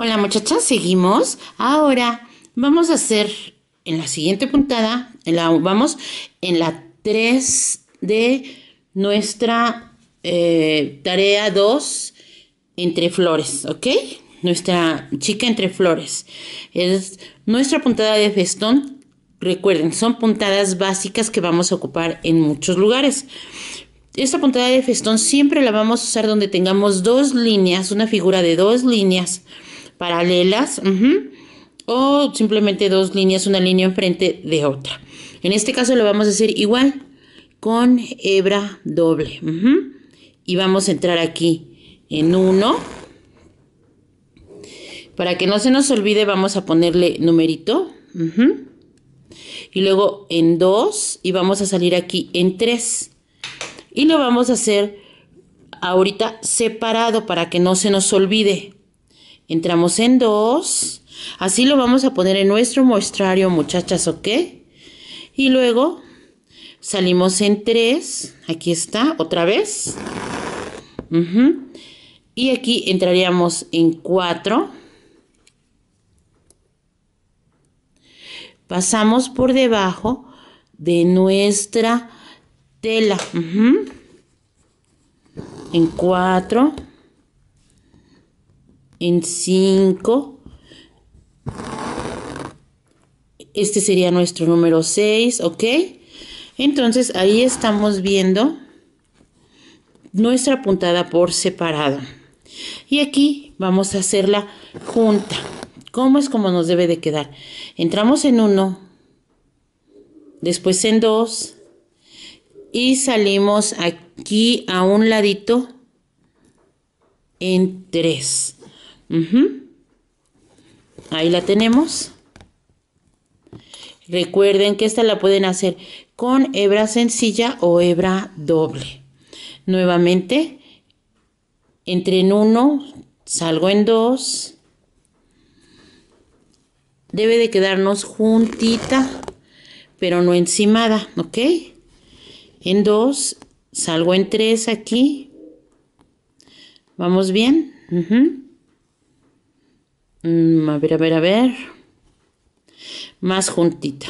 Hola muchachas, seguimos. Ahora vamos a hacer en la siguiente puntada, vamos en la 3 de nuestra eh, tarea 2 entre flores, ¿ok? Nuestra chica entre flores. Es nuestra puntada de festón. Recuerden, son puntadas básicas que vamos a ocupar en muchos lugares. Esta puntada de festón siempre la vamos a usar donde tengamos dos líneas, una figura de dos líneas paralelas o simplemente dos líneas, una línea enfrente de otra. En este caso lo vamos a hacer igual con hebra doble. y vamos a entrar aquí en uno Para que no se nos olvide vamos a ponerle numerito. y luego en dos y vamos a salir aquí en tres Y lo vamos a hacer ahorita separado para que no se nos olvide. Entramos en dos. Así lo vamos a poner en nuestro muestrario, muchachas, ¿ok? Y luego salimos en tres. Aquí está, otra vez. Y aquí entraríamos en cuatro. Pasamos por debajo de nuestra tela. En cuatro en 5. Este sería nuestro número 6, ¿ok? Entonces ahí estamos viendo nuestra puntada por separado. Y aquí vamos a hacerla junta. ¿Cómo es como nos debe de quedar? Entramos en 1, después en 2 y salimos aquí a un ladito en 3. Ahí la tenemos. Recuerden que esta la pueden hacer con hebra sencilla o hebra doble. Nuevamente, entre en uno, salgo en dos. Debe de quedarnos juntita, pero no encimada, ¿ok? En dos, salgo en tres aquí. ¿Vamos bien? Mm, a ver, a ver, a ver. Más juntita.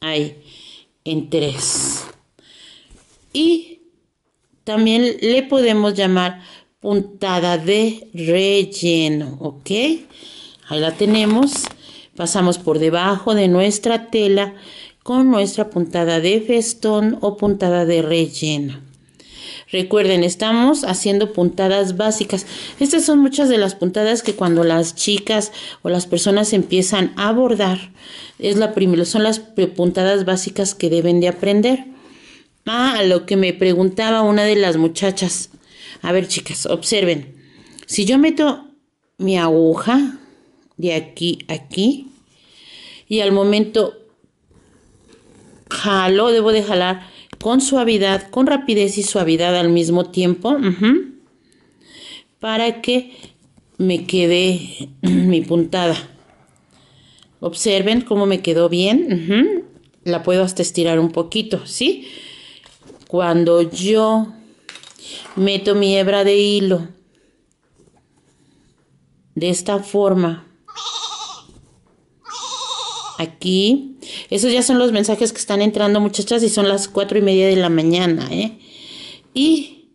Ahí. En tres. Y también le podemos llamar puntada de relleno, ¿ok? Ahí la tenemos. Pasamos por debajo de nuestra tela con nuestra puntada de festón o puntada de relleno. Recuerden, estamos haciendo puntadas básicas. Estas son muchas de las puntadas que cuando las chicas o las personas empiezan a bordar, es la primero, son las puntadas básicas que deben de aprender. Ah, a lo que me preguntaba una de las muchachas. A ver, chicas, observen. Si yo meto mi aguja de aquí a aquí y al momento jalo, debo de jalar con suavidad, con rapidez y suavidad al mismo tiempo, para que me quede mi puntada. Observen cómo me quedó bien. La puedo hasta estirar un poquito, ¿sí? Cuando yo meto mi hebra de hilo de esta forma, aquí. Esos ya son los mensajes que están entrando, muchachas, y son las cuatro y media de la mañana, ¿eh? Y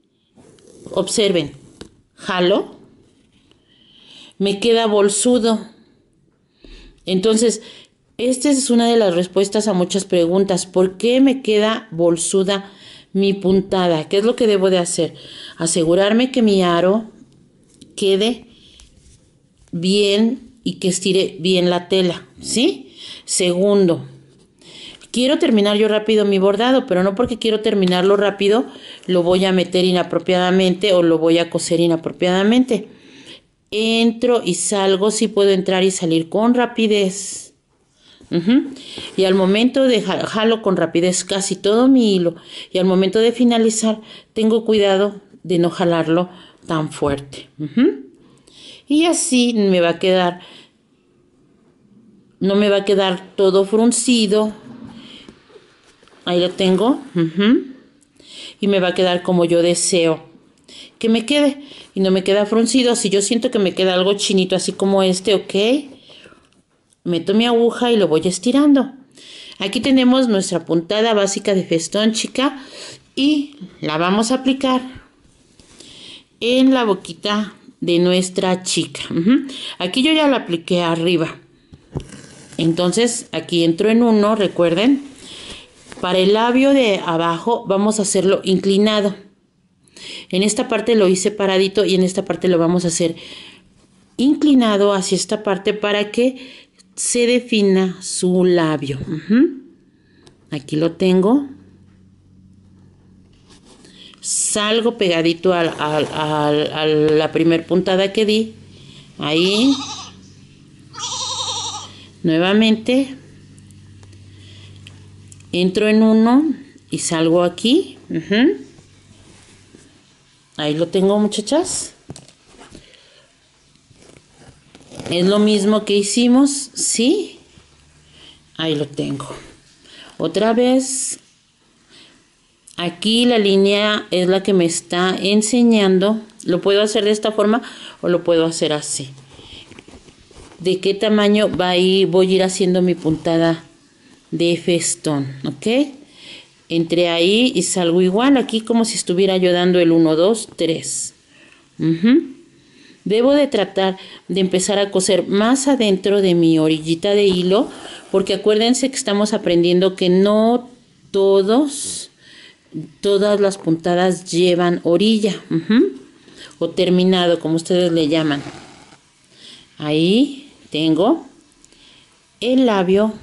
observen, jalo, me queda bolsudo. Entonces, esta es una de las respuestas a muchas preguntas. ¿Por qué me queda bolsuda mi puntada? ¿Qué es lo que debo de hacer? Asegurarme que mi aro quede bien y que estire bien la tela, ¿sí? Segundo, quiero terminar yo rápido mi bordado, pero no porque quiero terminarlo rápido, lo voy a meter inapropiadamente o lo voy a coser inapropiadamente. Entro y salgo, si puedo entrar y salir con rapidez. Y al momento de jalo con rapidez casi todo mi hilo y al momento de finalizar tengo cuidado de no jalarlo tan fuerte y así me va a quedar, no me va a quedar todo fruncido. Ahí lo tengo. Y me va a quedar como yo deseo que me quede. Y no me queda fruncido. Si yo siento que me queda algo chinito así como este, ok. Meto mi aguja y lo voy estirando. Aquí tenemos nuestra puntada básica de festón, chica. Y la vamos a aplicar en la boquita de nuestra chica. Aquí yo ya lo apliqué arriba. Entonces aquí entro en uno, recuerden. Para el labio de abajo vamos a hacerlo inclinado. En esta parte lo hice paradito y en esta parte lo vamos a hacer inclinado hacia esta parte para que se defina su labio. Aquí lo tengo salgo pegadito a, a, la primera puntada que di. Ahí. Nuevamente. Entro en uno y salgo aquí. Ahí lo tengo, muchachas. Es lo mismo que hicimos, ¿sí? Ahí lo tengo. Otra vez Aquí la línea es la que me está enseñando. Lo puedo hacer de esta forma o lo puedo hacer así. De qué tamaño va voy a ir haciendo mi puntada de festón, ¿ok? Entre ahí y salgo igual, aquí como si estuviera yo dando el 1, 2, 3. Debo de tratar de empezar a coser más adentro de mi orillita de hilo, porque acuérdense que estamos aprendiendo que no todos todas las puntadas llevan orilla o terminado como ustedes le llaman ahí tengo el labio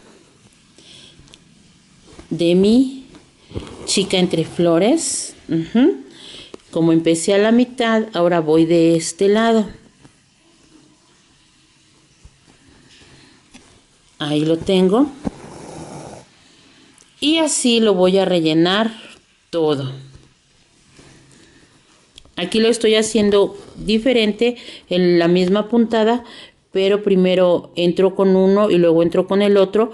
de mi chica entre flores como empecé a la mitad ahora voy de este lado ahí lo tengo y así lo voy a rellenar todo. Aquí lo estoy haciendo diferente en la misma puntada, pero primero entro con uno y luego entro con el otro.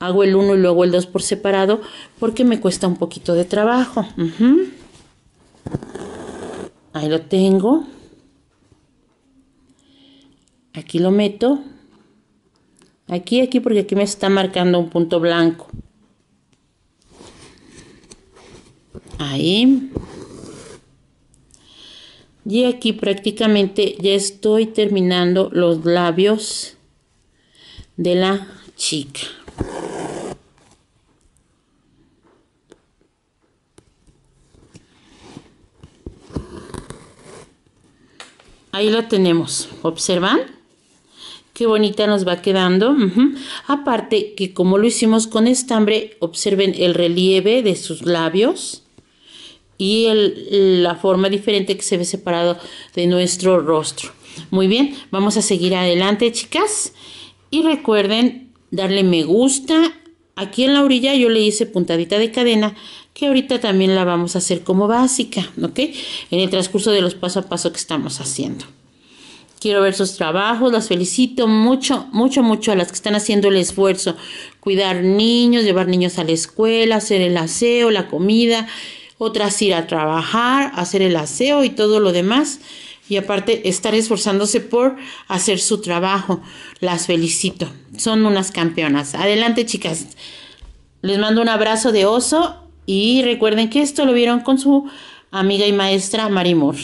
Hago el uno y luego el dos por separado porque me cuesta un poquito de trabajo. Ahí lo tengo. Aquí lo meto. Aquí, aquí, porque aquí me está marcando un punto blanco. Ahí. Y aquí prácticamente ya estoy terminando los labios de la chica. Ahí lo tenemos, observan. Qué bonita nos va quedando. Aparte que como lo hicimos con estambre, observen el relieve de sus labios y la forma diferente que se ve separado de nuestro rostro. Muy bien, vamos a seguir adelante, chicas. Y recuerden darle me gusta. Aquí en la orilla yo le hice puntadita de cadena, que ahorita también la vamos a hacer como básica, ¿ok? En el transcurso de los paso a paso que estamos haciendo. Quiero ver sus trabajos, las felicito mucho, mucho, mucho a las que están haciendo el esfuerzo. Cuidar niños, llevar niños a la escuela, hacer el aseo, la comida, otras ir a trabajar, hacer el aseo y todo lo demás. Y aparte, estar esforzándose por hacer su trabajo. Las felicito. Son unas campeonas. Adelante, chicas. Les mando un abrazo de oso y recuerden que esto lo vieron con su amiga y maestra Marimor.